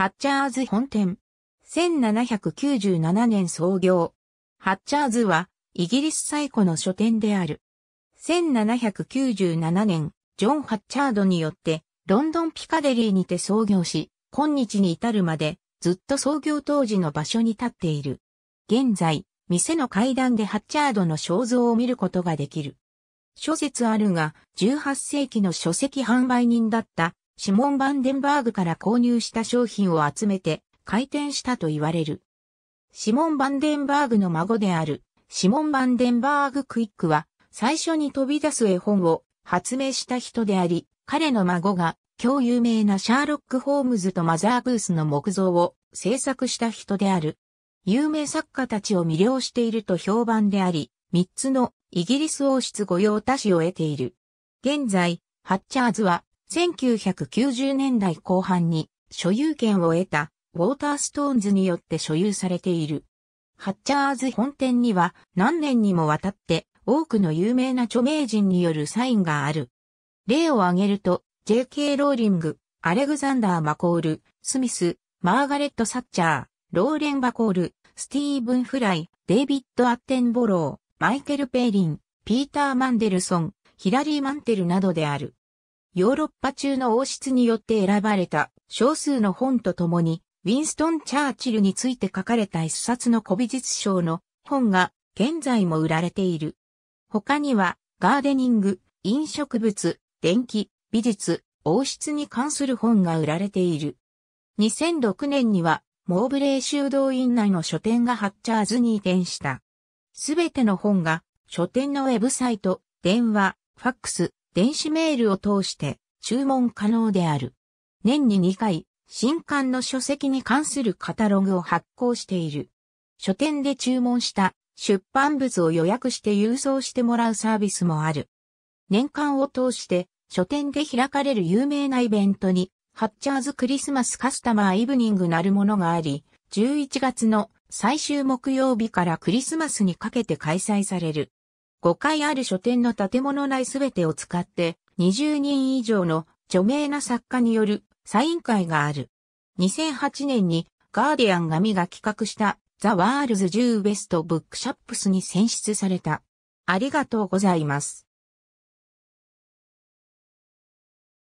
ハッチャーズ本店。1797年創業。ハッチャーズは、イギリス最古の書店である。1797年、ジョン・ハッチャードによって、ロンドンピカデリーにて創業し、今日に至るまで、ずっと創業当時の場所に立っている。現在、店の階段でハッチャードの肖像を見ることができる。諸説あるが、18世紀の書籍販売人だったシモン・バンデンバーグから購入した商品を集めて開店したと言われる。シモン・バンデンバーグの孫である、シモン・バンデンバーグ・クイックは、最初に飛び出す絵本を発明した人であり、彼の孫が、今日有名なシャーロック・ホームズとマザー・ブースの木像を制作した人である。有名作家たちを魅了していると評判であり、3つのイギリス王室御用達を得ている。現在、ハッチャーズは1990年代後半に所有権を得たウォーターストーンズによって所有されている。ハッチャーズ本店には何年にもわたって多くの有名な著名人によるサインがある。例を挙げると、J.K. ローリング、アレグザンダー・マコール、スミス、マーガレット・サッチャー、ローレン・バコール、スティーブン・フライ、デイビッド・アッテンボロー、マイケル・ペイリン、ピーター・マンデルソン、ヒラリー・マンテルなどである。ヨーロッパ中の王室によって選ばれた少数の本とともに、ウィンストン・チャーチルについて書かれた一冊の古美術賞の本が現在も売られている。他には、ガーデニング、飲食物、電気、美術、王室に関する本が売られている。2006年には、モーブレー修道院内の書店がハッチャーズに移転した。すべての本が、書店のウェブサイト、電話、ファックス、電子メールを通して注文可能である。年に2回、新刊の書籍に関するカタログを発行している。書店で注文した出版物を予約して郵送してもらうサービスもある。年間を通して書店で開かれる有名なイベントに、ハッチャーズクリスマスカスタマーイブニングなるものがあり、11月の最終木曜日からクリスマスにかけて開催される。5階ある書店の建物内すべてを使って20人以上の著名な作家によるサイン会がある。2008年にガーディアン紙が企画したザ・ワールズ・ジュー・ベスト・ブックシャップスに選出された。ありがとうございます。